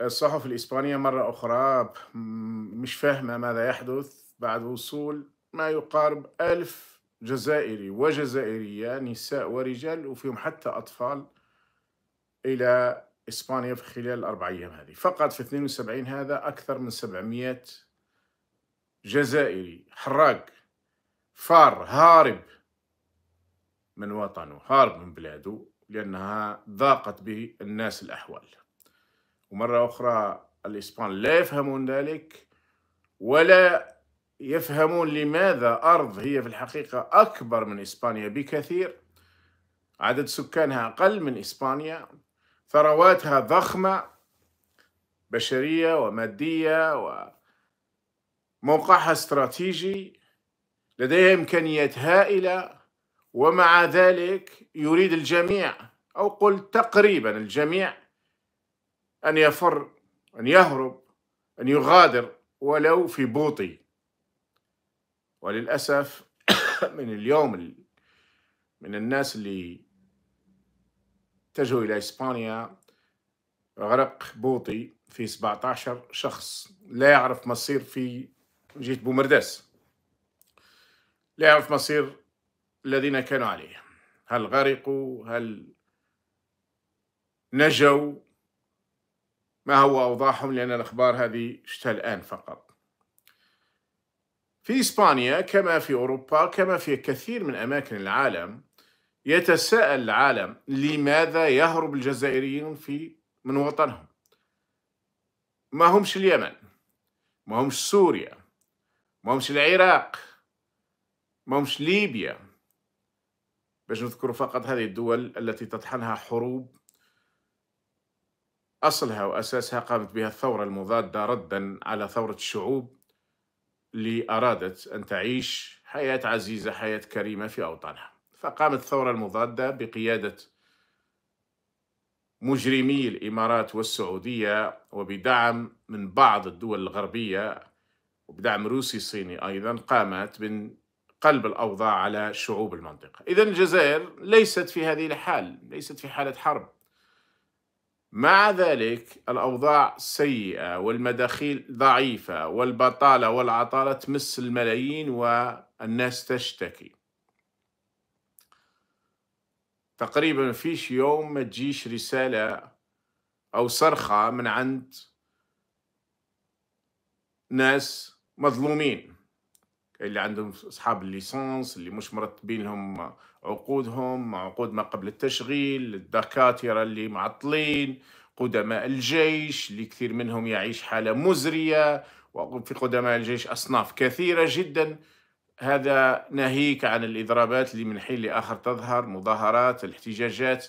الصحف الإسبانية مرة أخرى مش فاهمة ماذا يحدث بعد وصول ما يقارب ألف جزائري وجزائرية نساء ورجال وفيهم حتى أطفال إلى إسبانيا في خلال الأربع أيام هذه فقط في 72 هذا أكثر من 700 جزائري حراق فار هارب من وطنه هارب من بلاده لأنها ضاقت به الناس الأحوال ومرة أخرى الإسبان لا يفهمون ذلك ولا يفهمون لماذا أرض هي في الحقيقة أكبر من إسبانيا بكثير عدد سكانها أقل من إسبانيا ثرواتها ضخمة بشرية ومادية وموقعها استراتيجي لديها إمكانيات هائلة ومع ذلك يريد الجميع أو قل تقريبا الجميع أن يفر أن يهرب أن يغادر ولو في بوطي وللأسف من اليوم من الناس اللي اتجهوا إلى إسبانيا غرق بوطي في 17 شخص لا يعرف مصير في جهة بومرداس لا يعرف مصير الذين كانوا عليه هل غرقوا هل نجوا ما هو أوضاعهم لأن الأخبار هذه شتى الآن فقط في إسبانيا كما في أوروبا كما في كثير من أماكن العالم يتساءل العالم لماذا يهرب الجزائريين في من وطنهم ما همش اليمن ما همش سوريا ما همش العراق ما همش ليبيا باش نذكر فقط هذه الدول التي تطحنها حروب أصلها وأساسها قامت بها الثورة المضادة ردا على ثورة الشعوب اللي أرادت أن تعيش حياة عزيزة حياة كريمة في أوطانها فقامت الثورة المضادة بقيادة مجرمي الإمارات والسعودية وبدعم من بعض الدول الغربية وبدعم روسي صيني أيضا قامت من قلب الأوضاع على شعوب المنطقة إذا الجزائر ليست في هذه الحال ليست في حالة حرب مع ذلك الأوضاع سيئة والمداخيل ضعيفة والبطالة والعطالة تمس الملايين والناس تشتكي تقريبا فيش يوم ما تجيش رسالة أو صرخة من عند ناس مظلومين اللي عندهم أصحاب الليسانس اللي مش مرتبين لهم عقودهم عقود ما قبل التشغيل الدكاترة اللي معطلين قدماء الجيش اللي كثير منهم يعيش حالة مزرية وفي قدماء الجيش أصناف كثيرة جدا هذا ناهيك عن الإضرابات اللي من حين لآخر تظهر مظاهرات الاحتجاجات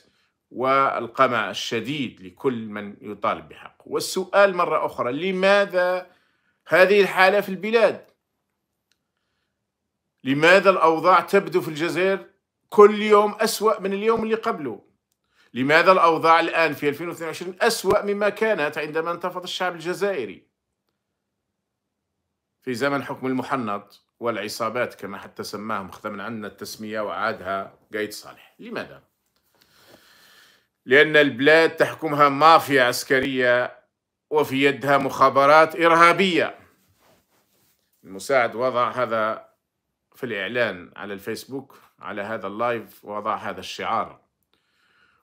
والقمع الشديد لكل من يطالب بحقه والسؤال مرة أخرى لماذا هذه الحالة في البلاد لماذا الأوضاع تبدو في الجزائر كل يوم أسوأ من اليوم اللي قبله لماذا الأوضاع الآن في 2022 أسوأ مما كانت عندما انتفض الشعب الجزائري في زمن حكم المحنط والعصابات كما حتى سماهم اخذ من عندنا التسمية وعادها قايد صالح لماذا؟ لأن البلاد تحكمها مافيا عسكرية وفي يدها مخابرات إرهابية المساعد وضع هذا في الإعلان على الفيسبوك على هذا اللايف وضع هذا الشعار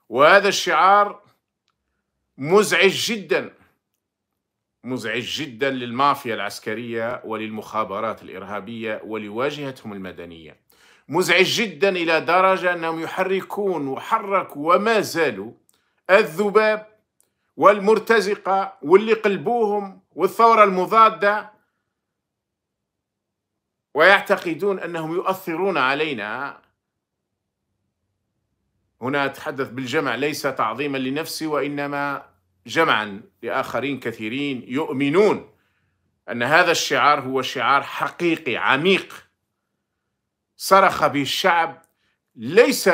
وهذا الشعار مزعج جدا مزعج جدا للمافيا العسكرية وللمخابرات الإرهابية ولواجهتهم المدنية مزعج جدا إلى درجة أنهم يحركون وحركوا وما زالوا الذباب والمرتزقة واللي قلبوهم والثورة المضادة ويعتقدون أنهم يؤثرون علينا هنا أتحدث بالجمع ليس تعظيما لنفسي وإنما جمعا لآخرين كثيرين يؤمنون أن هذا الشعار هو شعار حقيقي عميق صرخ به الشعب ليس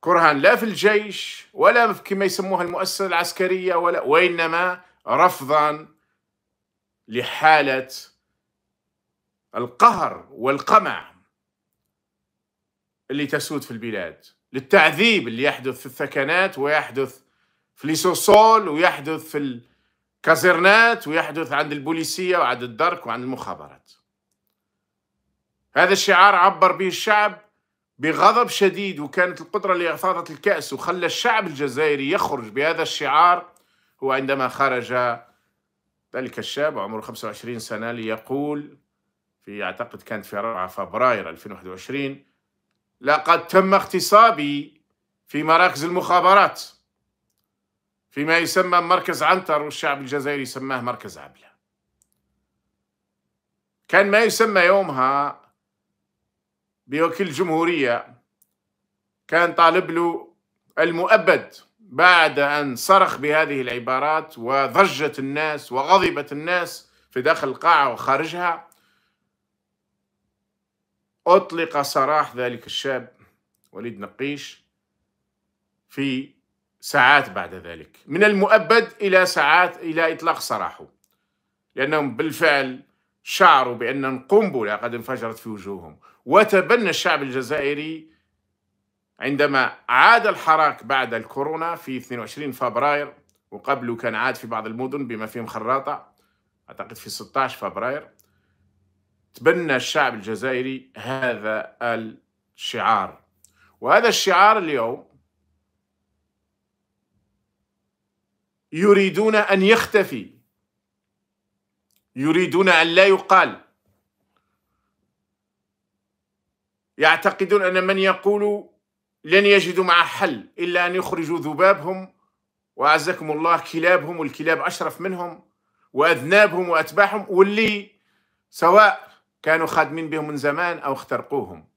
كرها لا في الجيش ولا كما يسموها المؤسسة العسكرية ولا وإنما رفضا لحالة القهر والقمع اللي تسود في البلاد للتعذيب اللي يحدث في الثكنات ويحدث في ليسوسول ويحدث في الكازرنات ويحدث عند البوليسية وعند الدرك وعند المخابرات هذا الشعار عبر به الشعب بغضب شديد وكانت القدرة لإفاضة الكأس وخلى الشعب الجزائري يخرج بهذا الشعار هو عندما خرج ذلك الشاب عمره 25 سنة ليقول في أعتقد كانت في 4 فبراير 2021 لقد تم اغتصابي في مراكز المخابرات فيما يسمى مركز عنتر والشعب الجزائري سماه مركز عبلة كان ما يسمى يومها بوكيل الجمهورية كان طالب له المؤبد بعد أن صرخ بهذه العبارات وضجت الناس وغضبت الناس في داخل القاعة وخارجها أطلق سراح ذلك الشاب وليد نقيش في ساعات بعد ذلك من المؤبد إلى ساعات إلى إطلاق سراحه لأنهم بالفعل شعروا بأن القنبلة قد انفجرت في وجوههم وتبنى الشعب الجزائري عندما عاد الحراك بعد الكورونا في 22 فبراير وقبله كان عاد في بعض المدن بما فيهم خراطة أعتقد في 16 فبراير تبنى الشعب الجزائري هذا الشعار وهذا الشعار اليوم يريدون ان يختفي يريدون ان لا يقال يعتقدون ان من يقول لن يجدوا مع حل الا ان يخرجوا ذبابهم واعزكم الله كلابهم والكلاب اشرف منهم واذنابهم واتباعهم واللي سواء كانوا خادمين بهم من زمان أو اخترقوهم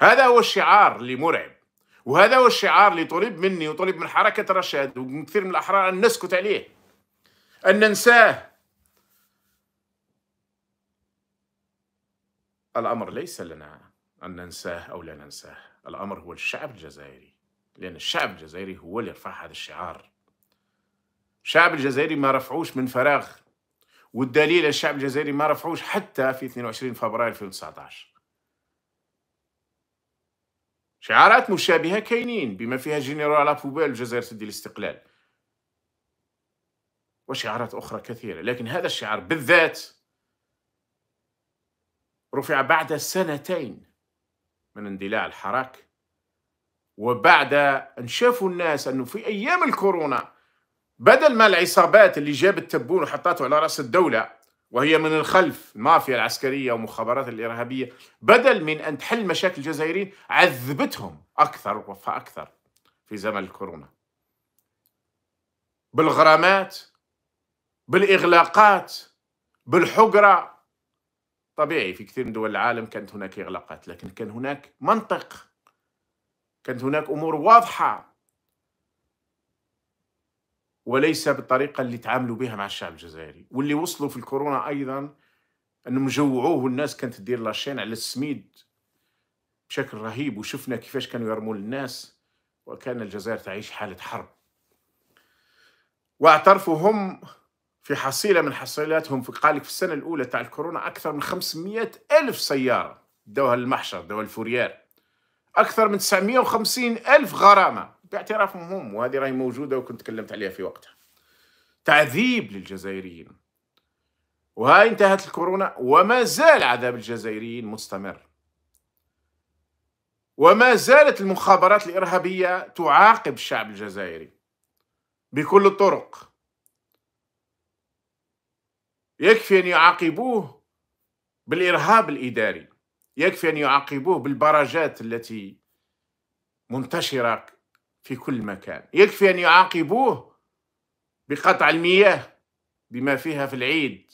هذا هو الشعار اللي مرعب وهذا هو الشعار اللي طلب مني وطلب من حركة رشاد ومن كثير من الأحرار أن نسكت عليه أن ننساه الأمر ليس لنا أن ننساه أو لا ننساه الأمر هو الشعب الجزائري لأن الشعب الجزائري هو اللي رفع هذا الشعار الشعب الجزائري ما رفعوش من فراغ والدليل الشعب الجزائري ما رفعوش حتى في 22 فبراير 2019 شعارات مشابهة كاينين بما فيها جنرال لابوبيل الجزائر تدي الاستقلال وشعارات أخرى كثيرة لكن هذا الشعار بالذات رفع بعد سنتين من اندلاع الحراك وبعد أن شافوا الناس أنه في أيام الكورونا بدل ما العصابات اللي جابت تبون وحطته على راس الدوله وهي من الخلف المافيا العسكريه ومخابرات الارهابيه بدل من ان تحل مشاكل الجزائريين عذبتهم اكثر فاكثر في زمن الكورونا بالغرامات بالاغلاقات بالحقره طبيعي في كثير من دول العالم كانت هناك اغلاقات لكن كان هناك منطق كانت هناك امور واضحه وليس بالطريقه اللي تعاملوا بها مع الشعب الجزائري واللي وصلوا في الكورونا ايضا انهم جوعوه والناس كانت تدير لاشين على السميد بشكل رهيب وشفنا كيفاش كانوا يرموا للناس وكان الجزائر تعيش حاله حرب واعترفوا هم في حصيله من حصيلاتهم في قالك في السنه الاولى تاع الكورونا اكثر من 500 الف سياره داوها للمحشر داوها الفوريار اكثر من 950 الف غرامه باعترافهم هم وهذه راهي موجوده وكنت تكلمت عليها في وقتها تعذيب للجزائريين وهاي انتهت الكورونا وما زال عذاب الجزائريين مستمر وما زالت المخابرات الارهابيه تعاقب الشعب الجزائري بكل الطرق يكفي ان يعاقبوه بالارهاب الاداري يكفي ان يعاقبوه بالبراجات التي منتشره في كل مكان يكفي أن يعاقبوه بقطع المياه بما فيها في العيد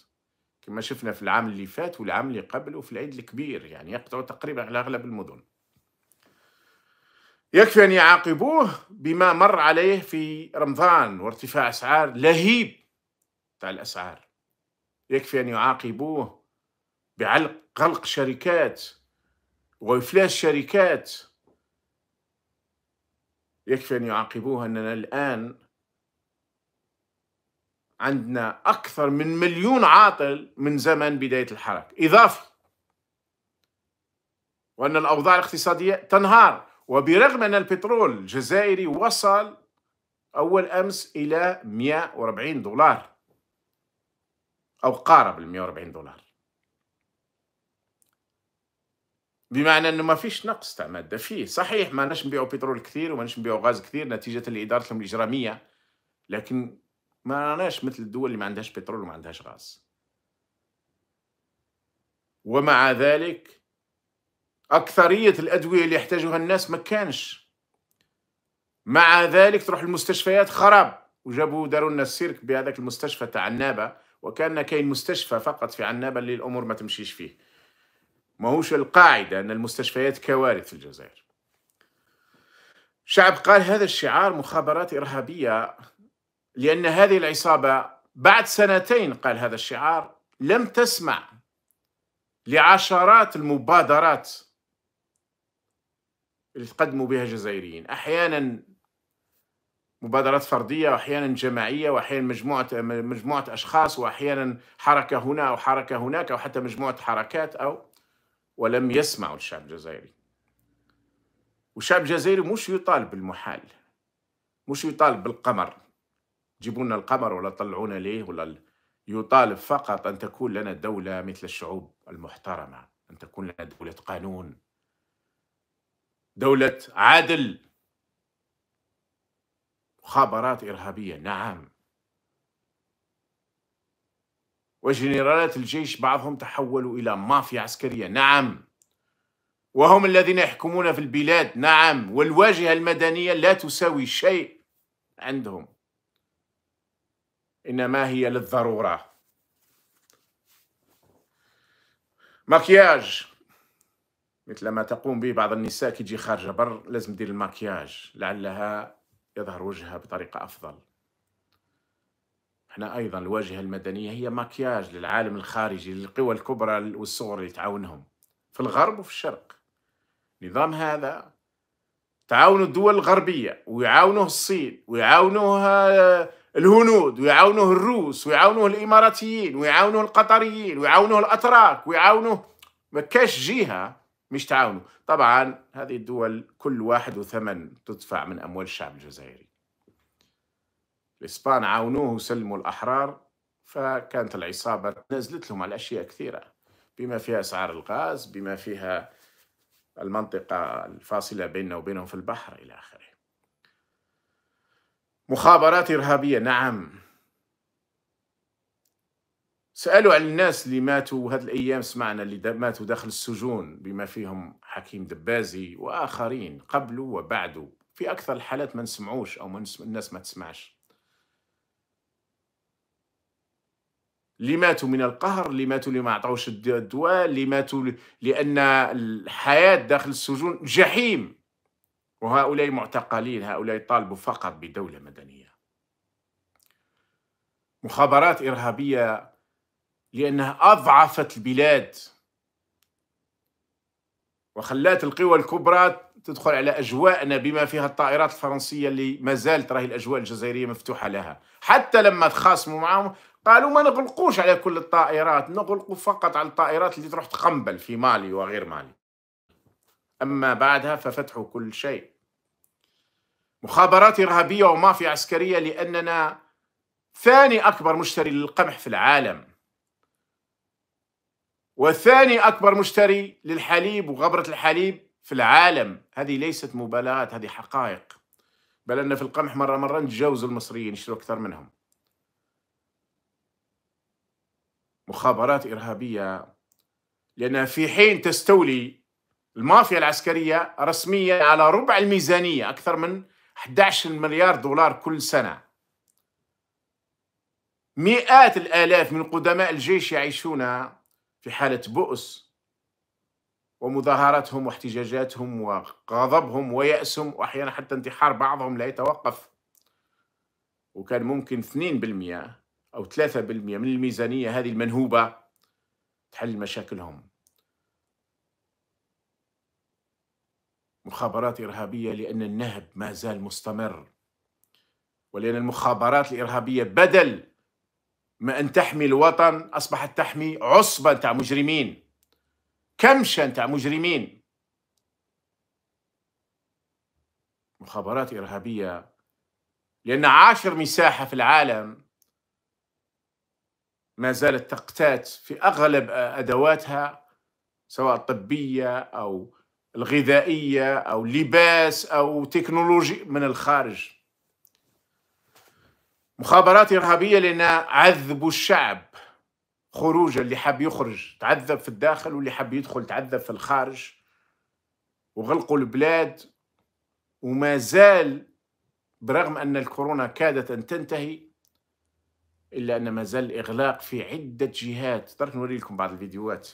كما شفنا في العام اللي فات والعام اللي قبل وفي العيد الكبير يعني يقطعوا تقريبا على أغلب المدن يكفي أن يعاقبوه بما مر عليه في رمضان وارتفاع أسعار لهيب تاع الأسعار يكفي أن يعاقبوه بعلق غلق شركات وإفلاس شركات يكفي أن يعاقبوها أننا الآن عندنا أكثر من مليون عاطل من زمن بداية الحركة إضافي وأن الأوضاع الاقتصادية تنهار وبرغم أن البترول الجزائري وصل أول أمس إلى 140 دولار أو قارب ال 140 دولار بمعنى انه ما فيش نقص تاع ماده فيه صحيح ما نش نبيعوا بترول كثير وما نش نبيعوا غاز كثير نتيجه لادارتهم الاجراميه لكن ما راناش مثل الدول اللي ما عندهاش بترول وما عندهاش غاز ومع ذلك أكثرية الأدوية اللي يحتاجها الناس ما كانش مع ذلك تروح المستشفيات خراب وجابوا داروا لنا السيرك بهذاك المستشفى تاع عنابة وكان كاين مستشفى فقط في عنابة اللي الأمور ما تمشيش فيه ماهوش القاعدة أن المستشفيات كوارث في الجزائر شعب قال هذا الشعار مخابرات إرهابية لأن هذه العصابة بعد سنتين قال هذا الشعار لم تسمع لعشرات المبادرات اللي تقدموا بها الجزائريين أحيانا مبادرات فردية وأحيانا جماعية وأحيانا مجموعة مجموعة أشخاص وأحيانا حركة هنا أو حركة هناك أو حتى مجموعة حركات أو ولم يسمعوا الشعب الجزائري والشعب الجزائري مش يطالب بالمحال مش يطالب بالقمر جيبوا لنا القمر ولا طلعونا ليه ولا يطالب فقط أن تكون لنا دولة مثل الشعوب المحترمة أن تكون لنا دولة قانون دولة عدل مخابرات إرهابية نعم وجنرالات الجيش بعضهم تحولوا إلى مافيا عسكرية نعم وهم الذين يحكمون في البلاد نعم والواجهة المدنية لا تساوي شيء عندهم إنما هي للضرورة مكياج مثل ما تقوم به بعض النساء كي تجي خارجه بر لازم دير المكياج لعلها يظهر وجهها بطريقه افضل احنا ايضا الواجهه المدنيه هي مكياج للعالم الخارجي للقوى الكبرى والصغرى اللي تعاونهم في الغرب وفي الشرق نظام هذا تعاونوا الدول الغربيه ويعاونوه الصين ويعاونوه آه، الهنود ويعاونوه الروس ويعاونوه الاماراتيين ويعاونوه القطريين ويعاونوه الاتراك ويعاونوه ما كاش جهه مش تعاونه طبعا هذه الدول كل واحد وثمن تدفع من اموال الشعب الجزائري الإسبان عاونوه وسلموا الأحرار فكانت العصابة نزلت لهم على أشياء كثيرة بما فيها أسعار الغاز بما فيها المنطقة الفاصلة بيننا وبينهم في البحر إلى آخره مخابرات إرهابية نعم سألوا عن الناس اللي ماتوا هذه الأيام سمعنا اللي ماتوا داخل السجون بما فيهم حكيم دبازي وآخرين قبله وبعده في أكثر الحالات ما نسمعوش أو ما الناس ما تسمعش اللي ماتوا من القهر اللي ماتوا اللي ما عطاوش الدواء اللي ماتوا لان الحياه داخل السجون جحيم وهؤلاء معتقلين هؤلاء طالبوا فقط بدوله مدنيه مخابرات ارهابيه لانها اضعفت البلاد وخلات القوى الكبرى تدخل على اجواءنا بما فيها الطائرات الفرنسيه اللي ما زالت راهي الاجواء الجزائريه مفتوحه لها حتى لما تخاصموا معهم قالوا ما نغلقوش على كل الطائرات نغلقوا فقط على الطائرات اللي تروح تقنبل في مالي وغير مالي أما بعدها ففتحوا كل شيء مخابرات إرهابية ومافيا عسكرية لأننا ثاني أكبر مشتري للقمح في العالم وثاني أكبر مشتري للحليب وغبرة الحليب في العالم هذه ليست مبالاة هذه حقائق بل أن في القمح مرة مرة نتجاوز المصريين يشتروا أكثر منهم مخابرات إرهابية لأن في حين تستولي المافيا العسكرية رسميا على ربع الميزانية أكثر من 11 مليار دولار كل سنة مئات الآلاف من قدماء الجيش يعيشون في حالة بؤس ومظاهراتهم واحتجاجاتهم وغضبهم ويأسهم وأحيانا حتى انتحار بعضهم لا يتوقف وكان ممكن 2% أو 3% من الميزانية هذه المنهوبة تحل مشاكلهم مخابرات إرهابية لأن النهب ما زال مستمر ولأن المخابرات الإرهابية بدل ما أن تحمي الوطن أصبحت تحمي عصبة تاع مجرمين كمشة تاع مجرمين مخابرات إرهابية لأن عاشر مساحة في العالم ما زالت تقتات في اغلب ادواتها سواء الطبيه او الغذائيه او لباس او تكنولوجي من الخارج. مخابرات ارهابيه لنا عذبوا الشعب خروجا اللي حاب يخرج تعذب في الداخل واللي حاب يدخل تعذب في الخارج وغلقوا البلاد وما زال برغم ان الكورونا كادت ان تنتهي إلا أن مازال الإغلاق في عدة جهات درك نوري لكم بعض الفيديوهات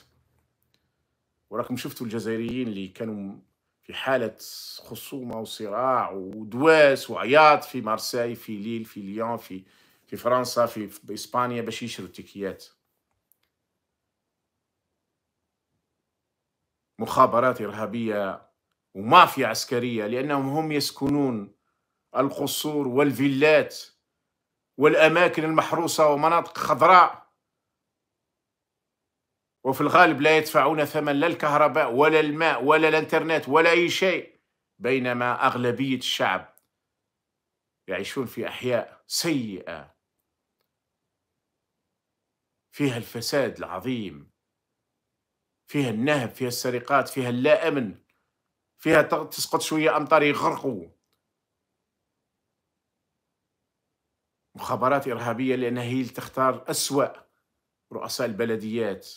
وراكم شفتوا الجزائريين اللي كانوا في حالة خصومة وصراع ودواس وعياط في مارساي في ليل في ليون في في فرنسا في, في إسبانيا باش يشروا التيكيات مخابرات إرهابية ومافيا عسكرية لأنهم هم يسكنون القصور والفيلات والأماكن المحروسة ومناطق خضراء وفي الغالب لا يدفعون ثمن لا الكهرباء ولا الماء ولا الانترنت ولا أي شيء بينما أغلبية الشعب يعيشون في أحياء سيئة فيها الفساد العظيم فيها النهب فيها السرقات فيها اللا أمن فيها تسقط شوية أمطار يغرقوا مخابرات إرهابية لأنها هي اللي تختار أسوأ رؤساء البلديات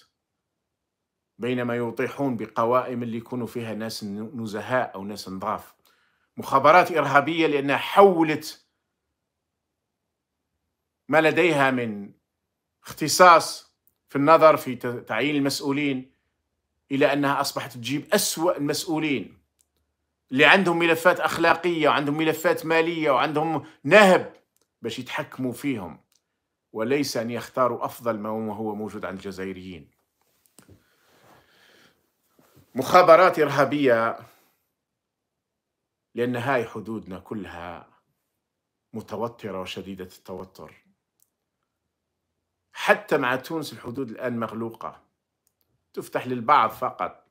بينما يطيحون بقوائم اللي يكونوا فيها ناس نزهاء أو ناس نضاف مخابرات إرهابية لأنها حولت ما لديها من اختصاص في النظر في تعيين المسؤولين إلى أنها أصبحت تجيب أسوأ المسؤولين اللي عندهم ملفات أخلاقية وعندهم ملفات مالية وعندهم نهب باش يتحكموا فيهم وليس أن يختاروا أفضل ما هو موجود عند الجزائريين مخابرات إرهابية لأن هاي حدودنا كلها متوترة وشديدة التوتر حتى مع تونس الحدود الآن مغلوقة تفتح للبعض فقط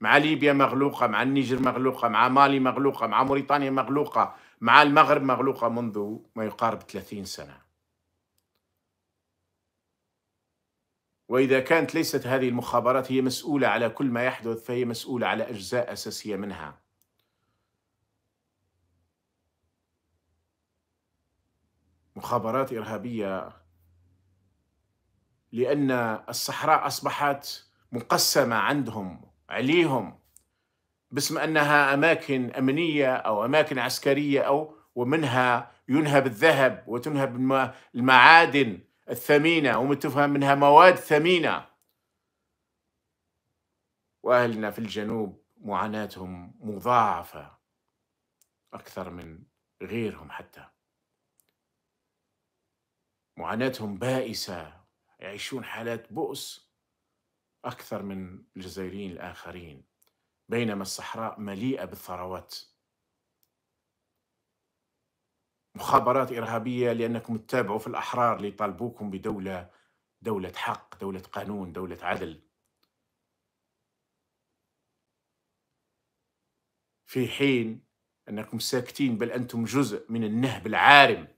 مع ليبيا مغلوقة مع النيجر مغلوقة مع مالي مغلوقة مع موريتانيا مغلوقة مع المغرب مغلوقة منذ ما يقارب 30 سنة وإذا كانت ليست هذه المخابرات هي مسؤولة على كل ما يحدث فهي مسؤولة على أجزاء أساسية منها مخابرات إرهابية لأن الصحراء أصبحت مقسمة عندهم عليهم باسم انها اماكن امنيه او اماكن عسكريه او ومنها ينهب الذهب وتنهب المعادن الثمينه ومتفهم منها مواد ثمينه واهلنا في الجنوب معاناتهم مضاعفه اكثر من غيرهم حتى معاناتهم بائسه يعيشون حالات بؤس اكثر من الجزائريين الاخرين بينما الصحراء مليئه بالثروات مخابرات ارهابيه لانكم تتابعوا في الاحرار ليطالبوكم بدوله دوله حق دوله قانون دوله عدل في حين انكم ساكتين بل انتم جزء من النهب العارم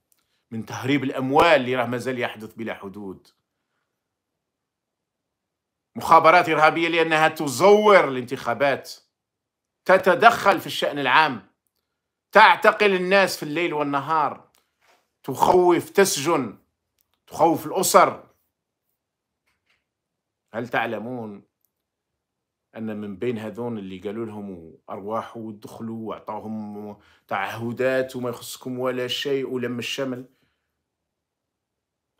من تهريب الاموال اللي راه مازال يحدث بلا حدود مخابرات إرهابية لأنها تزور الانتخابات تتدخل في الشأن العام تعتقل الناس في الليل والنهار تخوف تسجن تخوف الأسر هل تعلمون أن من بين هذون اللي قالوا لهم أرواحوا ودخلوا وأعطاهم تعهدات وما يخصكم ولا شيء ولم الشمل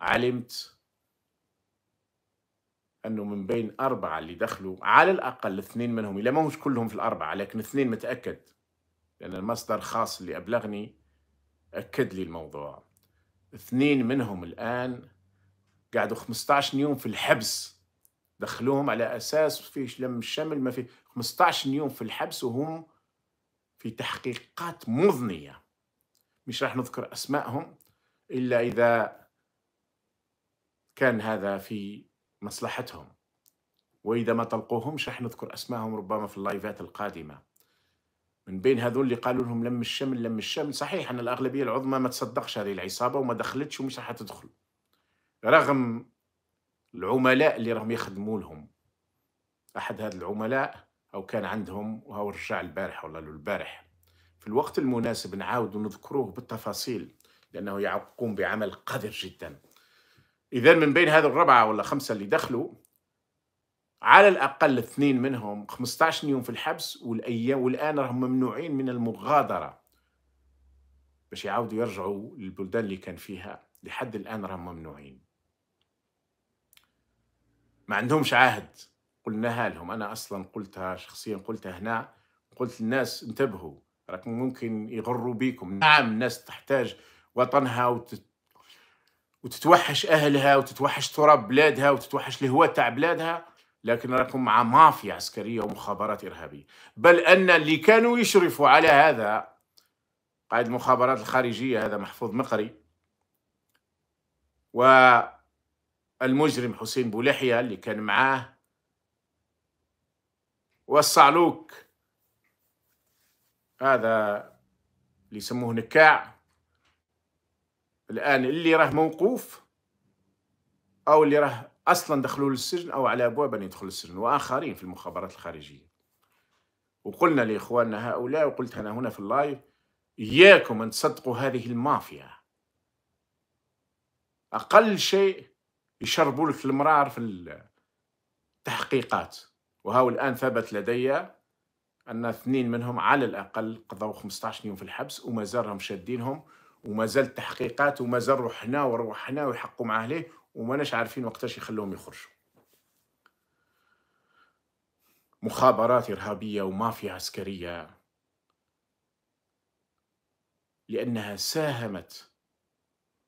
علمت انه من بين اربعه اللي دخلوا على الاقل اثنين منهم الا ما هوش كلهم في الاربعه لكن اثنين متاكد لان المصدر خاص اللي ابلغني اكد لي الموضوع اثنين منهم الان قعدوا 15 يوم في الحبس دخلوهم على اساس في لم الشمل ما في 15 يوم في الحبس وهم في تحقيقات مضنيه مش راح نذكر اسمائهم الا اذا كان هذا في مصلحتهم وإذا ما طلقوهمش راح نذكر أسمائهم ربما في اللايفات القادمة من بين هذول اللي قالوا لهم لم الشمل لم الشمل صحيح أن الأغلبية العظمى ما تصدقش هذه العصابة وما دخلتش ومش راح تدخل رغم العملاء اللي راهم يخدموا لهم أحد هذا العملاء أو كان عندهم وهو رجع البارح ولا البارح في الوقت المناسب نعاود ونذكروه بالتفاصيل لأنه يقوم بعمل قذر جداً إذا من بين هذه الربعة ولا خمسة اللي دخلوا على الأقل اثنين منهم 15 يوم في الحبس والأيام والآن راهم ممنوعين من المغادرة باش يعاودوا يرجعوا للبلدان اللي كان فيها لحد الآن راهم ممنوعين ما عندهمش عهد قلناها لهم أنا أصلا قلتها شخصيا قلتها هنا قلت للناس انتبهوا راكم ممكن يغروا بيكم نعم الناس تحتاج وطنها وتت وتتوحش اهلها وتتوحش تراب بلادها وتتوحش الهواء تاع بلادها لكن راكم مع مافيا عسكريه ومخابرات ارهابيه بل ان اللي كانوا يشرفوا على هذا قائد المخابرات الخارجيه هذا محفوظ مقري والمجرم حسين بولحيه اللي كان معاه والصعلوك هذا اللي يسموه نكاع الان اللي راه موقوف او اللي راه اصلا دخلوا للسجن او على ابواب ان يدخلوا للسجن واخرين في المخابرات الخارجيه وقلنا لاخواننا هؤلاء وقلت انا هنا في اللايف اياكم ان تصدقوا هذه المافيا اقل شيء يشربوا لك المرار في التحقيقات وهو الان ثبت لدي ان اثنين منهم على الاقل قضوا 15 يوم في الحبس وما زالهم شادينهم وما زال التحقيقات وما زال روحنا وروحنا ويحقوا معاه ليه وماناش عارفين وقتاش يخلوهم يخرجوا مخابرات إرهابية ومافيا عسكرية لأنها ساهمت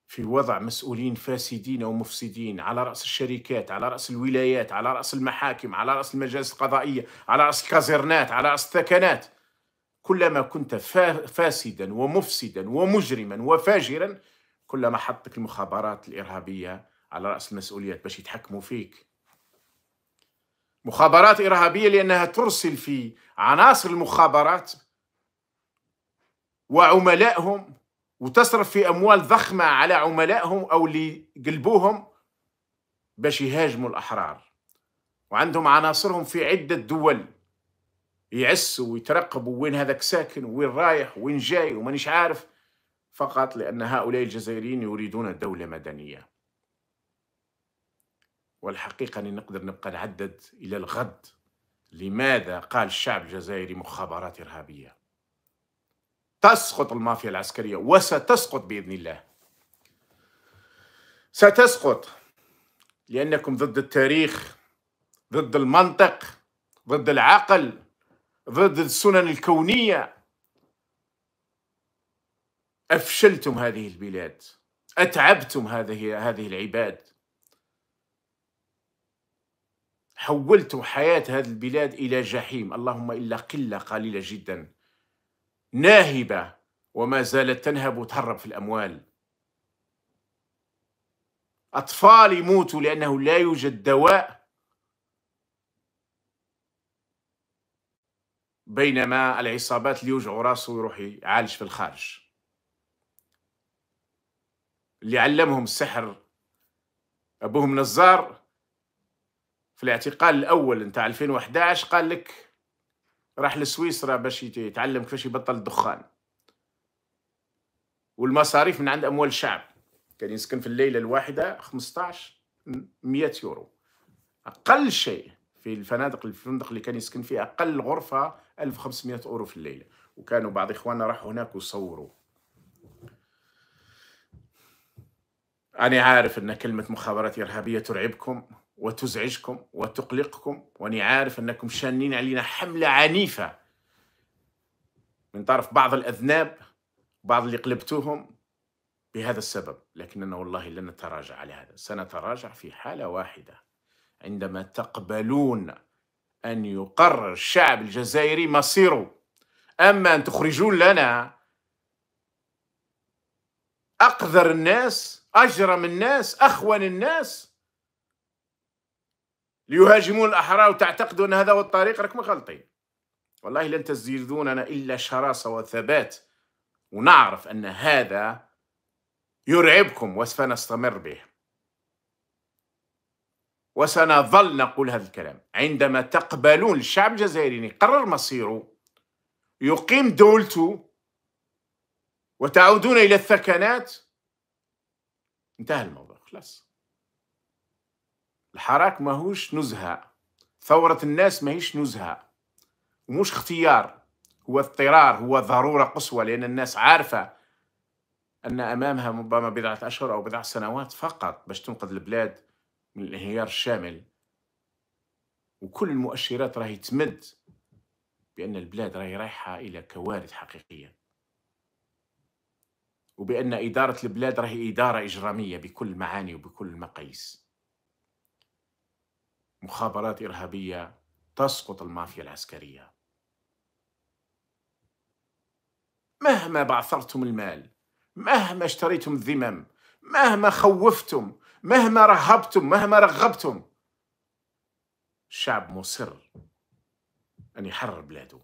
في وضع مسؤولين فاسدين ومفسدين على رأس الشركات على رأس الولايات على رأس المحاكم على رأس المجالس القضائية على رأس الكازيرنات على رأس الثكنات كلما كنت فاسدا ومفسدا ومجرما وفاجرا كلما حطك المخابرات الإرهابية على رأس المسؤوليات باش يتحكموا فيك مخابرات إرهابية لأنها ترسل في عناصر المخابرات وعملائهم وتصرف في أموال ضخمة على عملائهم أو اللي قلبوهم باش يهاجموا الأحرار وعندهم عناصرهم في عدة دول يعس ويترقب وين هذاك ساكن وين رايح وين جاي ومانيش عارف فقط لأن هؤلاء الجزائريين يريدون دولة مدنية والحقيقة أني نقدر نبقى نعدد إلى الغد لماذا قال الشعب الجزائري مخابرات إرهابية تسقط المافيا العسكرية وستسقط بإذن الله ستسقط لأنكم ضد التاريخ ضد المنطق ضد العقل ضد السنن الكونية أفشلتم هذه البلاد أتعبتم هذه هذه العباد حولتم حياة هذه البلاد إلى جحيم اللهم إلا قلة قليلة جدا ناهبة وما زالت تنهب وتهرب في الأموال أطفال يموتوا لأنه لا يوجد دواء بينما العصابات اللي يوجعوا راسه ويروح يعالج في الخارج اللي علمهم السحر ابوهم نزار في الاعتقال الاول نتاع 2011 قال لك راح لسويسرا باش يتعلم كيفاش يبطل الدخان والمصاريف من عند اموال الشعب كان يسكن في الليله الواحده 15 100 يورو اقل شيء في الفنادق الفندق اللي كان يسكن فيه اقل غرفه 1500 أورو في الليلة وكانوا بعض إخواننا راحوا هناك وصوروا أنا عارف أن كلمة مخابرات إرهابية ترعبكم وتزعجكم وتقلقكم وأنا عارف أنكم شانين علينا حملة عنيفة من طرف بعض الأذناب بعض اللي قلبتوهم بهذا السبب لكننا والله لن نتراجع على هذا سنتراجع في حالة واحدة عندما تقبلون أن يقرر الشعب الجزائري مصيره أما أن تخرجون لنا أقذر الناس أجرم الناس أخون الناس ليهاجمون الأحرار وتعتقدوا أن هذا هو الطريق راكم غلطين والله لن تزيدوننا إلا شراسة وثبات ونعرف أن هذا يرعبكم وسوف نستمر به وسنظل نقول هذا الكلام عندما تقبلون الشعب الجزائري يقرر مصيره يقيم دولته وتعودون إلى الثكنات انتهى الموضوع خلاص الحراك ماهوش نزهة ثورة الناس ماهيش نزهة ومش اختيار هو اضطرار هو ضرورة قصوى لأن الناس عارفة أن أمامها ربما بضعة أشهر أو بضعة سنوات فقط باش تنقذ البلاد من الانهيار الشامل وكل المؤشرات راهي تمد بأن البلاد راهي رايحة إلى كوارث حقيقية وبأن إدارة البلاد راهي إدارة إجرامية بكل المعاني وبكل المقاييس مخابرات إرهابية تسقط المافيا العسكرية مهما بعثرتم المال مهما اشتريتم الذمم مهما خوفتم مهما رهبتم مهما رغبتم الشعب مصر أن يحرر بلاده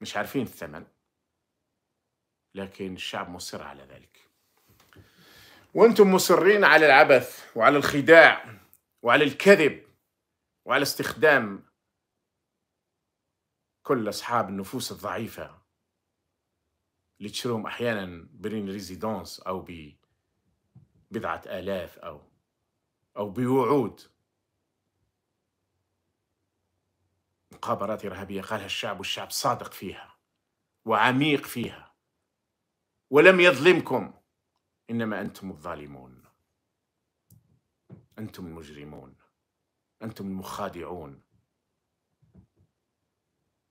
مش عارفين الثمن لكن الشعب مصر على ذلك وأنتم مصرين على العبث وعلى الخداع وعلى الكذب وعلى استخدام كل أصحاب النفوس الضعيفة اللي تشروهم أحيانا برين ريزيدونس أو ب بضعة آلاف أو أو بوعود مقابرات إرهابية قالها الشعب والشعب صادق فيها وعميق فيها ولم يظلمكم إنما أنتم الظالمون أنتم المجرمون أنتم المخادعون